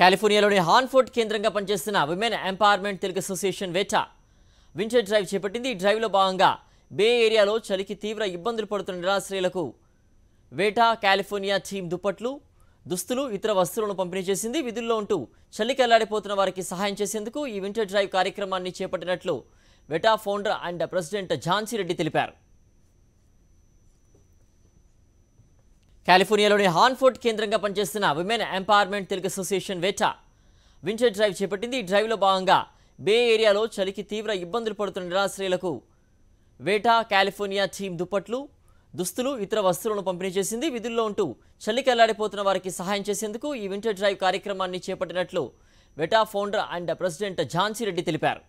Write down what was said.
కాలిఫోర్నియాలోని Hanford కేంద్రంగా పనిచేస్తున్న women empowerment Telugu association వేటా వింటర్ డ్రైవ్ చేపట్టింది ఈ డ్రైవ్లో భాగంగా బే ఏరియాలో చలికి తీవ్ర ఇబ్బందులు పడుతున్న నిరాశ్రయులకు వేటా కాలిఫోర్నియా టీం దుప్పట్లు దుస్తులు ఇతర వస్తువులను పంపిణీ చేసింది విధుల్లో ఉంటూ అల్లాడిపోతున్న వారికి సహాయం చేసేందుకు ఈ వింటర్ డ్రైవ్ కార్యక్రమాన్ని చేపట్టినట్లు వెటా founder and president Jhansi Reddy తెలిపారు కాలిఫోర్నియాలోని హాన్ఫోర్ట్ కేంద్రంగా పనిచేస్తున్న విమెన్ ఎంపవర్మెంట్ తెలుగు అసోసియేషన్ వేట వింటర్ డ్రైవ్ చేపట్టింది ఈ డ్రైవ్లో భాగంగా బే ఏరియాలో చలికి తీవ్ర ఇబ్బందులు పడుతున్న నిరాశ్రయులకు వేటా కాలిఫోర్నియా టీం దుప్పట్లు దుస్తులు ఇతర వస్తువులను పంపిణీ చేసింది విధుల్లో ఉంటూ చలికి అల్లాడిపోతున్న వారికి సహాయం చేసేందుకు ఈ వింటర్ డ్రైవ్ కార్యక్రమాన్ని చేపట్టినట్లు వెటా founder and president Jhansi Reddy తెలిపారు